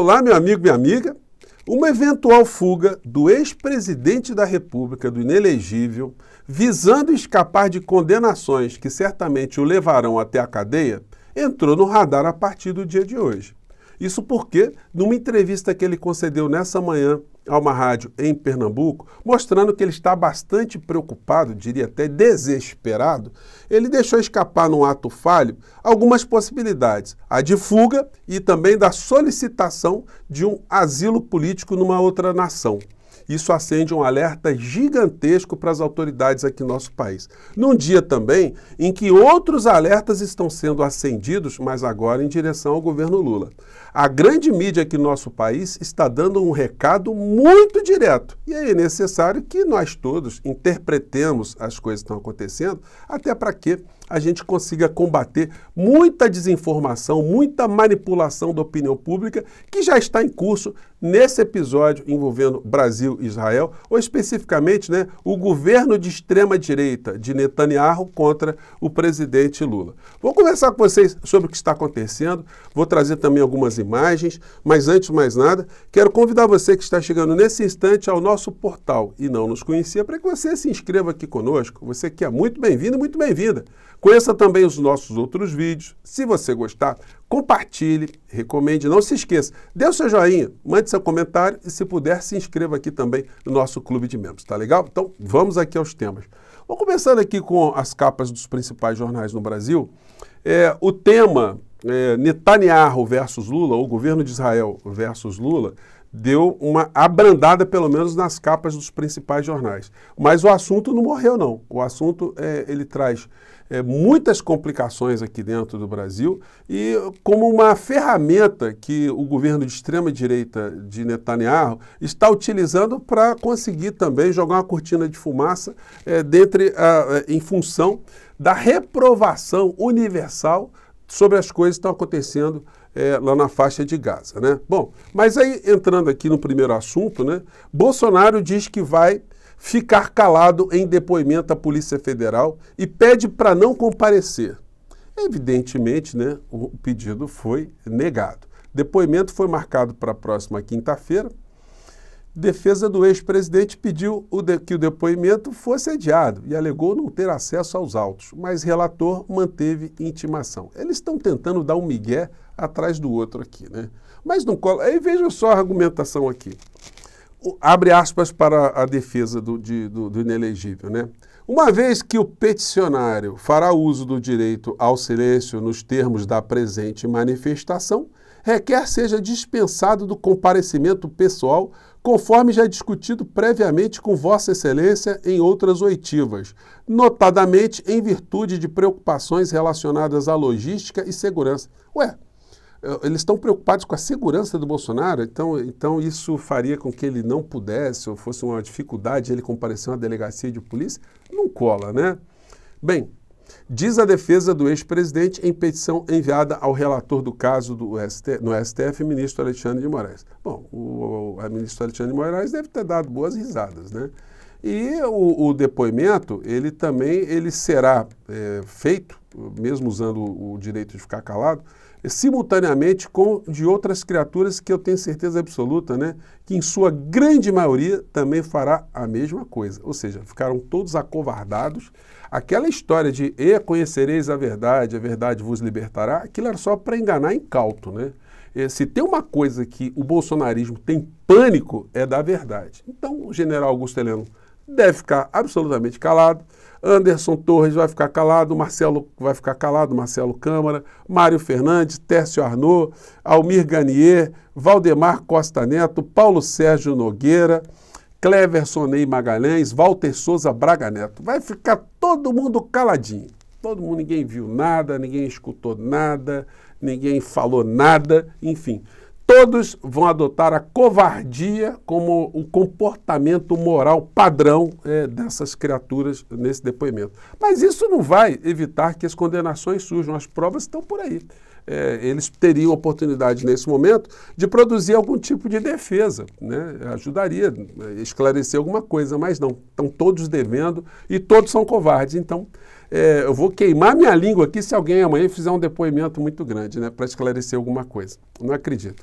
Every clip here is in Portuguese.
Olá, meu amigo, minha amiga. Uma eventual fuga do ex-presidente da República, do inelegível, visando escapar de condenações que certamente o levarão até a cadeia, entrou no radar a partir do dia de hoje. Isso porque, numa entrevista que ele concedeu nessa manhã a uma rádio em Pernambuco, mostrando que ele está bastante preocupado, diria até desesperado. Ele deixou escapar num ato falho algumas possibilidades: a de fuga e também da solicitação de um asilo político numa outra nação. Isso acende um alerta gigantesco para as autoridades aqui no nosso país. Num dia também em que outros alertas estão sendo acendidos, mas agora em direção ao governo Lula. A grande mídia aqui no nosso país está dando um recado muito direto. E é necessário que nós todos interpretemos as coisas que estão acontecendo, até para que a gente consiga combater muita desinformação, muita manipulação da opinião pública que já está em curso nesse episódio envolvendo Brasil e Israel, ou especificamente né, o governo de extrema-direita de Netanyahu contra o presidente Lula. Vou conversar com vocês sobre o que está acontecendo, vou trazer também algumas imagens, mas antes de mais nada, quero convidar você que está chegando nesse instante ao nosso portal e não nos conhecia para que você se inscreva aqui conosco. Você que é muito bem-vindo, muito bem-vinda. Conheça também os nossos outros vídeos. Se você gostar, compartilhe, recomende. Não se esqueça, dê o seu joinha, mande seu comentário e, se puder, se inscreva aqui também no nosso clube de membros. Tá legal? Então, vamos aqui aos temas. Vou começando aqui com as capas dos principais jornais no Brasil. É, o tema é, Netanyahu versus Lula, ou governo de Israel versus Lula, deu uma abrandada, pelo menos nas capas dos principais jornais. Mas o assunto não morreu, não. O assunto é, ele traz é, muitas complicações aqui dentro do Brasil e como uma ferramenta que o governo de extrema direita de Netanyahu está utilizando para conseguir também jogar uma cortina de fumaça é, dentre, a, é, em função da reprovação universal sobre as coisas que estão acontecendo é, lá na faixa de Gaza, né? Bom, mas aí entrando aqui no primeiro assunto, né? Bolsonaro diz que vai ficar calado em depoimento à Polícia Federal e pede para não comparecer. Evidentemente, né, o pedido foi negado. Depoimento foi marcado para a próxima quinta-feira. Defesa do ex-presidente pediu o de, que o depoimento fosse adiado e alegou não ter acesso aos autos, mas relator manteve intimação. Eles estão tentando dar um migué atrás do outro aqui, né? Mas não cola. Aí veja só a argumentação aqui abre aspas para a defesa do, de, do, do inelegível, né? Uma vez que o peticionário fará uso do direito ao silêncio nos termos da presente manifestação, requer seja dispensado do comparecimento pessoal, conforme já discutido previamente com Vossa Excelência em outras oitivas, notadamente em virtude de preocupações relacionadas à logística e segurança. Ué, eles estão preocupados com a segurança do Bolsonaro, então, então isso faria com que ele não pudesse, ou fosse uma dificuldade ele comparecer a uma delegacia de polícia? Não cola, né? Bem, diz a defesa do ex-presidente em petição enviada ao relator do caso do ST, no STF, ministro Alexandre de Moraes. Bom, o, o ministro Alexandre de Moraes deve ter dado boas risadas, né? E o, o, depoimento, ele também ele será é, feito, mesmo usando o direito de ficar calado, simultaneamente com de outras criaturas que eu tenho certeza absoluta, né, que em sua grande maioria também fará a mesma coisa. Ou seja, ficaram todos acovardados. Aquela história de e conhecereis a verdade, a verdade vos libertará, aquilo era só para enganar incauto, né? É, se tem uma coisa que o bolsonarismo tem pânico é da verdade. Então, o general Augusto Heleno deve ficar absolutamente calado. Anderson Torres vai ficar calado, Marcelo vai ficar calado, Marcelo Câmara, Mário Fernandes, Tércio Arnaud, Almir Ganier Valdemar Costa Neto, Paulo Sérgio Nogueira, Cleverson Ney Magalhães, Walter Souza Braga Neto. Vai ficar todo mundo caladinho. Todo mundo, ninguém viu nada, ninguém escutou nada, ninguém falou nada, enfim todos vão adotar a covardia como o comportamento moral padrão é, dessas criaturas nesse depoimento. Mas isso não vai evitar que as condenações surjam, as provas estão por aí. É, eles teriam oportunidade nesse momento de produzir algum tipo de defesa, né? ajudaria a é, esclarecer alguma coisa, mas não. Estão todos devendo e todos são covardes. Então, é, eu vou queimar minha língua aqui se alguém amanhã fizer um depoimento muito grande né? para esclarecer alguma coisa. Não acredito.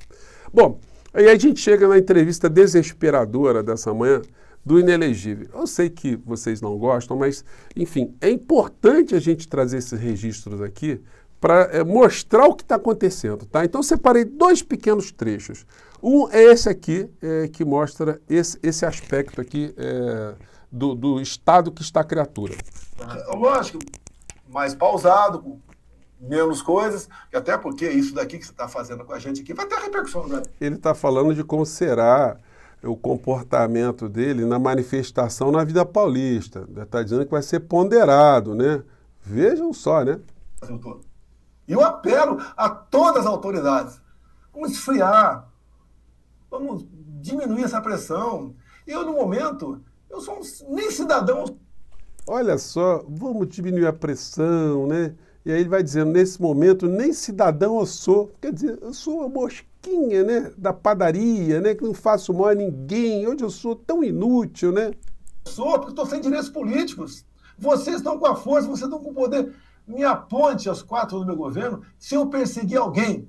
Bom, aí a gente chega na entrevista desesperadora dessa manhã do inelegível. Eu sei que vocês não gostam, mas, enfim, é importante a gente trazer esses registros aqui para é, eh, mostrar o que está acontecendo, tá? Então, separei dois pequenos trechos. Um é esse aqui, é, que mostra esse, esse aspecto aqui é, do, do estado que está a criatura. Lógico, mais pausado, menos coisas, até porque isso daqui que você está fazendo com a gente aqui vai ter repercussão. Né? Ele está falando de como será o comportamento dele na manifestação na vida paulista. Está dizendo que vai ser ponderado, né? Vejam só, né? E eu apelo a todas as autoridades. Vamos esfriar. Vamos diminuir essa pressão. Eu, no momento, eu sou um, nem cidadão. Olha só, vamos diminuir a pressão, né? E aí ele vai dizendo, nesse momento, nem cidadão eu sou. Quer dizer, eu sou uma mosquinha, né? Da padaria, né? Que não faço mal a ninguém. Hoje eu sou tão inútil, né? Sou, porque estou sem direitos políticos. Vocês estão com a força, vocês estão com o poder. Me aponte as quatro do meu governo se eu perseguir alguém.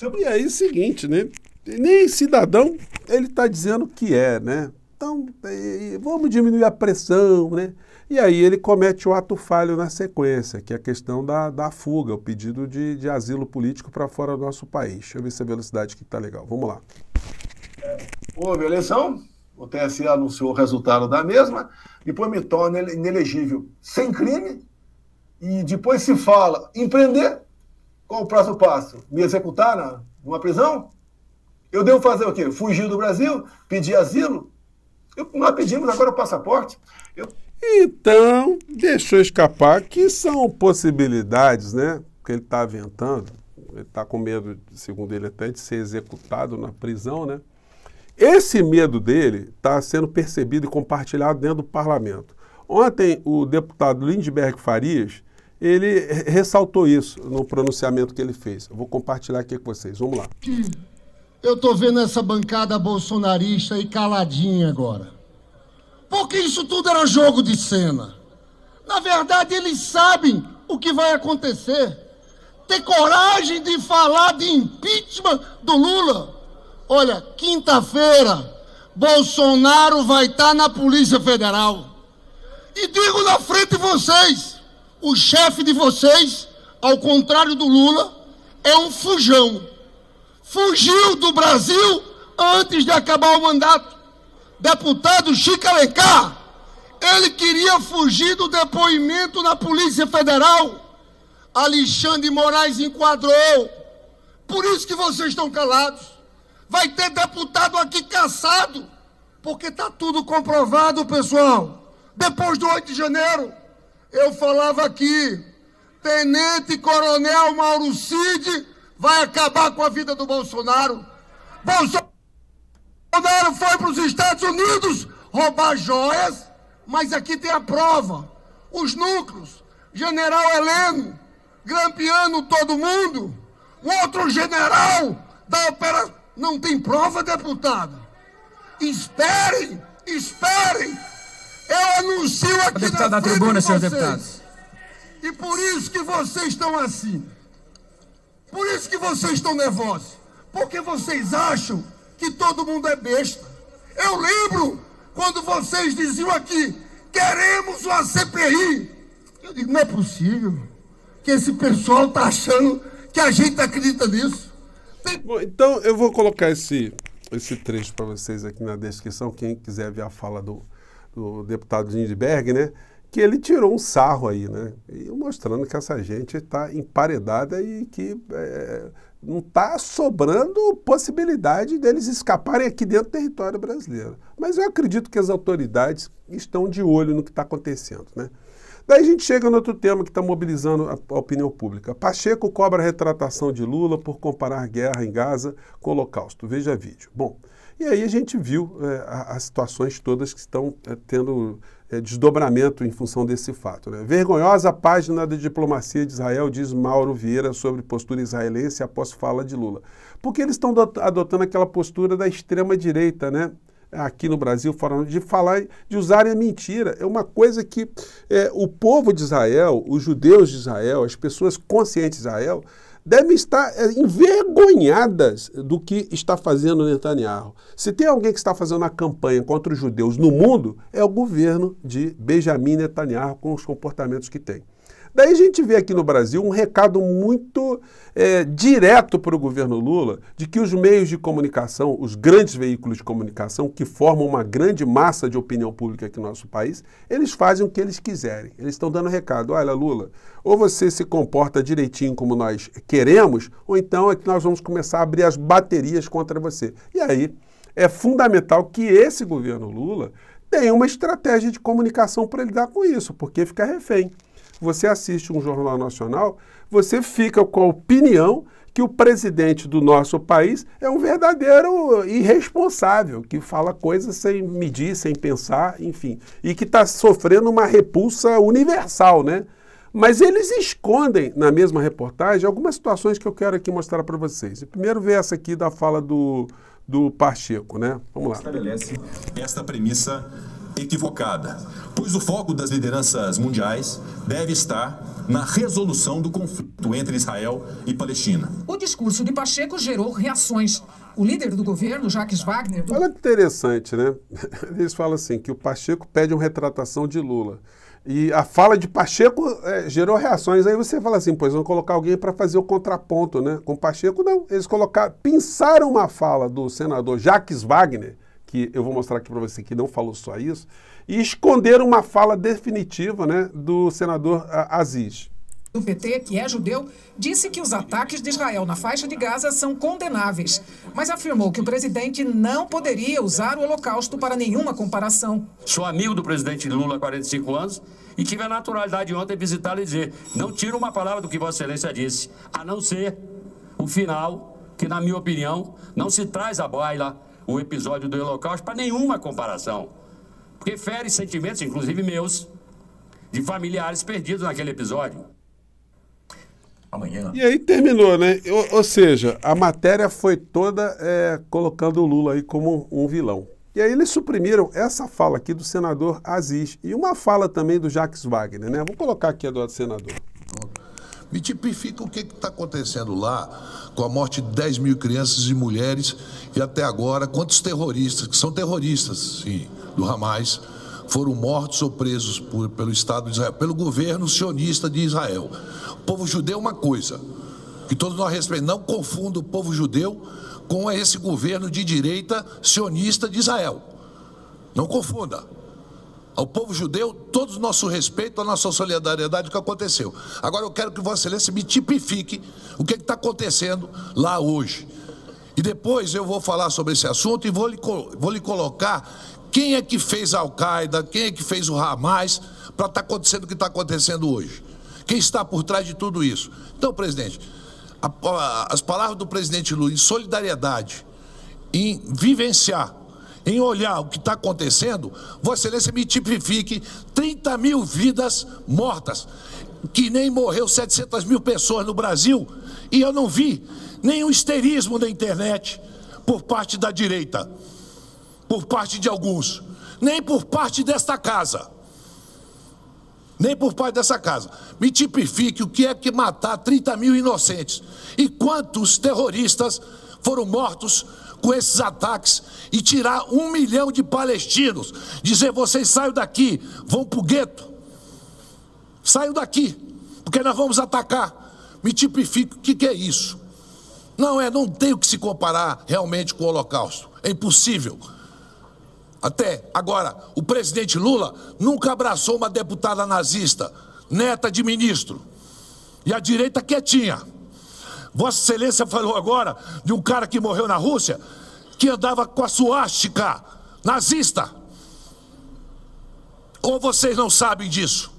Eu... E aí, o seguinte, né? Nem cidadão ele está dizendo que é, né? Então, eh, vamos diminuir a pressão, né? E aí ele comete o ato falho na sequência, que é a questão da, da fuga, o pedido de, de asilo político para fora do nosso país. Deixa eu ver se a velocidade aqui está legal. Vamos lá. Houve eleição, o TSE anunciou o resultado da mesma, depois me torna inelegível sem crime, e depois se fala empreender, qual o próximo passo? Me executar na, numa prisão? Eu devo fazer o quê? Fugir do Brasil? Pedir asilo? Eu, nós pedimos agora o passaporte. Eu então, deixou escapar, que são possibilidades, né? Porque ele está aventando, ele está com medo, segundo ele até, de ser executado na prisão, né? Esse medo dele está sendo percebido e compartilhado dentro do parlamento. Ontem, o deputado Lindbergh Farias, ele ressaltou isso no pronunciamento que ele fez. Eu vou compartilhar aqui com vocês. Vamos lá. Eu estou vendo essa bancada bolsonarista aí caladinha agora porque isso tudo era jogo de cena. Na verdade, eles sabem o que vai acontecer. Ter coragem de falar de impeachment do Lula. Olha, quinta-feira, Bolsonaro vai estar tá na Polícia Federal. E digo na frente de vocês: o chefe de vocês, ao contrário do Lula, é um fujão. Fugiu do Brasil antes de acabar o mandato deputado Chico Alencar, ele queria fugir do depoimento na Polícia Federal. Alexandre Moraes enquadrou. Por isso que vocês estão calados. Vai ter deputado aqui caçado, porque está tudo comprovado, pessoal. Depois do 8 de janeiro, eu falava aqui, Tenente Coronel Mauro Cid vai acabar com a vida do Bolsonaro. Bolsonaro. Bolsonaro foi para os Estados Unidos roubar joias, mas aqui tem a prova. Os núcleos, general Heleno, grampeando todo mundo, o outro general da operação. Não tem prova, deputado. Esperem, esperem. Eu anuncio aqui deputado na, da tribuna, senhor deputado. E por isso que vocês estão assim. Por isso que vocês estão nervosos. Porque vocês acham que todo mundo é besta. Eu lembro quando vocês diziam aqui: queremos uma CPI. Eu digo: não é possível que esse pessoal está achando que a gente acredita nisso. Tem... Bom, então eu vou colocar esse, esse trecho para vocês aqui na descrição. Quem quiser ver a fala do, do deputado Lindbergh, né? que ele tirou um sarro aí, né? E mostrando que essa gente está emparedada e que é, não está sobrando possibilidade deles escaparem aqui dentro do território brasileiro. Mas eu acredito que as autoridades estão de olho no que está acontecendo, né? Daí a gente chega no outro tema que está mobilizando a, a opinião pública. Pacheco cobra a retratação de Lula por comparar guerra em Gaza com o Holocausto. Veja vídeo. Bom, e aí a gente viu é, as situações todas que estão é, tendo é, desdobramento em função desse fato. Né? Vergonhosa página da diplomacia de Israel, diz Mauro Vieira sobre postura israelense após fala de Lula. Porque eles estão adotando aquela postura da extrema-direita, né? aqui no Brasil falando de falar de usar a mentira é uma coisa que é, o povo de Israel os judeus de Israel as pessoas conscientes de Israel devem estar é, envergonhadas do que está fazendo Netanyahu. Se tem alguém que está fazendo a campanha contra os judeus no mundo, é o governo de Benjamin Netanyahu com os comportamentos que tem. Daí a gente vê aqui no Brasil um recado muito é, direto para o governo Lula de que os meios de comunicação, os grandes veículos de comunicação que formam uma grande massa de opinião pública aqui no nosso país, eles fazem o que eles quiserem. Eles estão dando recado: olha, Lula, ou você se comporta direitinho como nós queremos, ou então é que nós vamos começar a abrir as baterias contra você. E aí é fundamental que esse governo Lula tenha uma estratégia de comunicação para lidar com isso, porque fica refém você assiste um jornal nacional, você fica com a opinião que o presidente do nosso país é um verdadeiro irresponsável, que fala coisas sem medir, sem pensar, enfim, e que está sofrendo uma repulsa universal, né? Mas eles escondem na mesma reportagem algumas situações que eu quero aqui mostrar para vocês. Primeiro ver essa aqui da fala do, do Pacheco, né? Vamos lá. Estabelece esta premissa equivocada. Pois o foco das lideranças mundiais deve estar na resolução do conflito entre Israel e Palestina. O discurso de Pacheco gerou reações. O líder do governo, Jacques Wagner. Do... Olha que interessante, né? Eles falam assim: que o Pacheco pede uma retratação de Lula. E a fala de Pacheco é, gerou reações. Aí você fala assim, pois vão colocar alguém para fazer o contraponto, né? Com Pacheco, não. Eles colocaram, pinçaram uma fala do senador Jacques Wagner, que eu vou mostrar aqui para você que não falou só isso, e esconder uma fala definitiva né, do senador ah, Aziz. O PT, que é judeu, disse que os ataques de Israel na faixa de Gaza são condenáveis, mas afirmou que o presidente não poderia usar o Holocausto para nenhuma comparação. Sou amigo do presidente Lula há 45 anos e tive a naturalidade ontem visitá-lo e dizer: não tiro uma palavra do que Vossa Excelência disse, a não ser o final, que, na minha opinião, não se traz à baila o episódio do Holocausto para nenhuma comparação porque fere sentimentos, inclusive meus, de familiares perdidos naquele episódio. Amanhã. E aí terminou, né? Ou, ou seja, a matéria foi toda é, colocando o Lula aí como um vilão. E aí eles suprimiram essa fala aqui do senador Aziz e uma fala também do Jacques Wagner, né? Vou colocar aqui a do senador. Me tipifica o que está acontecendo lá com a morte de 10 mil crianças e mulheres e até agora quantos terroristas, que são terroristas sim, do Hamas, foram mortos ou presos por, pelo Estado de Israel, pelo governo sionista de Israel. O povo judeu é uma coisa que todos nós respeitamos. Não confunda o povo judeu com esse governo de direita sionista de Israel. Não confunda ao povo judeu, todo o nosso respeito, a nossa solidariedade com o que aconteceu. Agora eu quero que Vossa Excelência me tipifique o que é está acontecendo lá hoje. E depois eu vou falar sobre esse assunto e vou lhe, vou lhe colocar quem é que fez a Al-Qaeda, quem é que fez o Hamas, para estar tá acontecendo o que está acontecendo hoje. Quem está por trás de tudo isso? Então, presidente, a, a, as palavras do presidente Lula em solidariedade, em vivenciar em olhar o que está acontecendo, Vossa Excelência me tipifique 30 mil vidas mortas, que nem morreu 700 mil pessoas no Brasil, e eu não vi nenhum histerismo na internet por parte da direita, por parte de alguns, nem por parte desta casa. Nem por parte dessa casa. Me tipifique o que é que matar 30 mil inocentes e quantos terroristas foram mortos com esses ataques e tirar um milhão de palestinos, dizer: vocês saiam daqui, vão para o gueto, saiam daqui, porque nós vamos atacar. Me tipifico o que, que é isso. Não é, não tem o que se comparar realmente com o Holocausto, é impossível. Até agora, o presidente Lula nunca abraçou uma deputada nazista, neta de ministro, e a direita quietinha. Vossa Excelência falou agora de um cara que morreu na Rússia que andava com a suástica nazista. Ou vocês não sabem disso?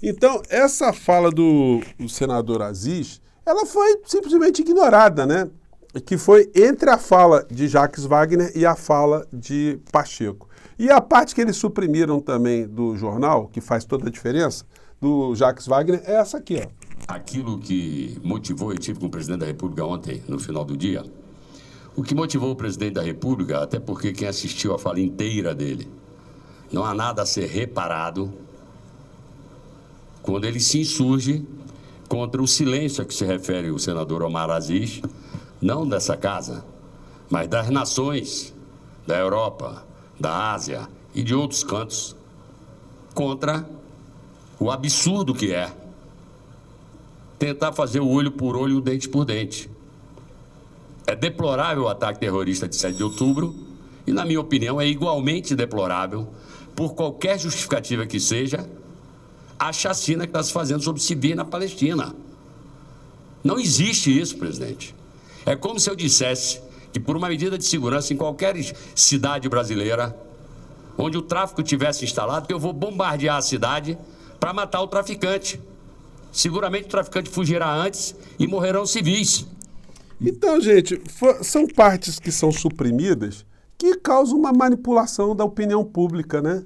Então, essa fala do, do senador Aziz, ela foi simplesmente ignorada, né? Que foi entre a fala de Jacques Wagner e a fala de Pacheco. E a parte que eles suprimiram também do jornal, que faz toda a diferença, do Jacques Wagner, é essa aqui, ó aquilo que motivou, eu tive com o presidente da República ontem, no final do dia, o que motivou o presidente da República, até porque quem assistiu a fala inteira dele, não há nada a ser reparado quando ele se insurge contra o silêncio a que se refere o senador Omar Aziz, não dessa casa, mas das nações da Europa, da Ásia e de outros cantos, contra o absurdo que é tentar fazer o olho por olho e o dente por dente. É deplorável o ataque terrorista de 7 de outubro e, na minha opinião, é igualmente deplorável, por qualquer justificativa que seja, a chacina que está se fazendo sobre civis na Palestina. Não existe isso, presidente. É como se eu dissesse que, por uma medida de segurança em qualquer cidade brasileira, onde o tráfico tivesse instalado, eu vou bombardear a cidade para matar o traficante. Seguramente o traficante fugirá antes e morrerão civis. Então, gente, são partes que são suprimidas que causam uma manipulação da opinião pública, né?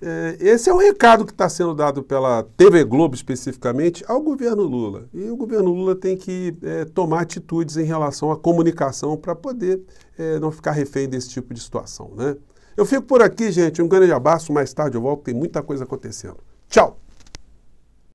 É, esse é o um recado que está sendo dado pela TV Globo, especificamente, ao governo Lula. E o governo Lula tem que é, tomar atitudes em relação à comunicação para poder é, não ficar refém desse tipo de situação. Né? Eu fico por aqui, gente. Um grande abraço. Mais tarde eu volto. Tem muita coisa acontecendo. Tchau!